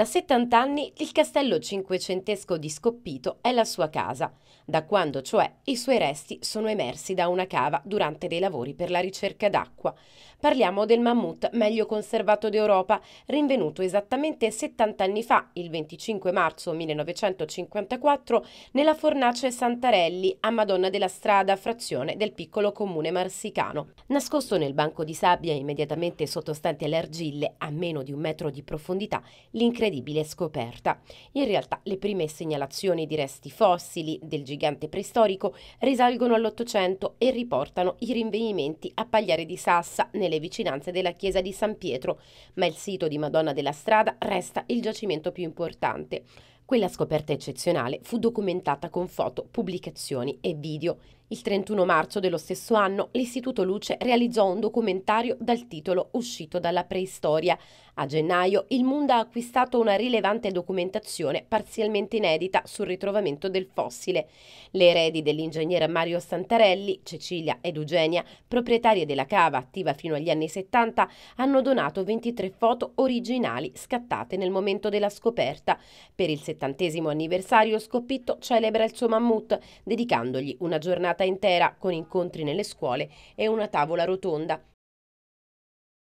Da 70 anni il castello cinquecentesco di Scoppito è la sua casa, da quando cioè i suoi resti sono emersi da una cava durante dei lavori per la ricerca d'acqua. Parliamo del mammut meglio conservato d'Europa, rinvenuto esattamente 70 anni fa, il 25 marzo 1954, nella fornace Santarelli a Madonna della Strada, frazione del piccolo comune marsicano. Nascosto nel banco di sabbia immediatamente sottostante alle argille, a meno di un metro di profondità, l'incredibile incredibile scoperta. In realtà le prime segnalazioni di resti fossili del gigante preistorico risalgono all'Ottocento e riportano i rinvenimenti a Pagliare di Sassa nelle vicinanze della chiesa di San Pietro, ma il sito di Madonna della Strada resta il giacimento più importante. Quella scoperta eccezionale fu documentata con foto, pubblicazioni e video. Il 31 marzo dello stesso anno l'Istituto Luce realizzò un documentario dal titolo Uscito dalla preistoria. A gennaio il Munda ha acquistato una rilevante documentazione parzialmente inedita sul ritrovamento del fossile. Le eredi dell'ingegnere Mario Santarelli, Cecilia ed Eugenia, proprietarie della cava attiva fino agli anni 70, hanno donato 23 foto originali scattate nel momento della scoperta. Per il settantesimo anniversario Scoppitto celebra il suo mammut, dedicandogli una giornata giornata intera con incontri nelle scuole e una tavola rotonda